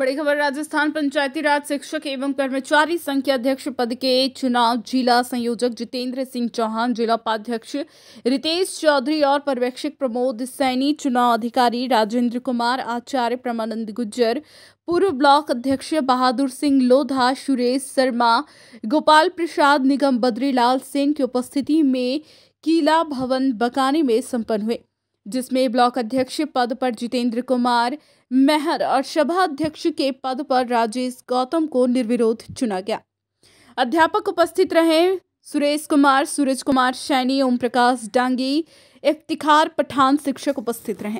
बड़ी खबर राजस्थान पंचायती राज शिक्षक एवं कर्मचारी संघ के अध्यक्ष पद के चुनाव जिला संयोजक जितेंद्र सिंह चौहान जिला उपाध्यक्ष रितेश चौधरी और पर्यवेक्षक प्रमोद सैनी चुनाव अधिकारी राजेंद्र कुमार आचार्य प्रमानंद गुज्जर पूर्व ब्लॉक अध्यक्ष बहादुर सिंह लोधा सुरेश शर्मा गोपाल प्रसाद निगम बद्रीलाल सिंह की उपस्थिति में किला भवन बकाने में संपन्न हुए जिसमें ब्लॉक अध्यक्ष पद पर जितेंद्र कुमार मेहर और सभा अध्यक्ष के पद पर राजेश गौतम को निर्विरोध चुना गया अध्यापक उपस्थित रहे सुरेश कुमार सूरज कुमार सैनी ओम प्रकाश डांगी इफ्तिखार पठान शिक्षक उपस्थित रहे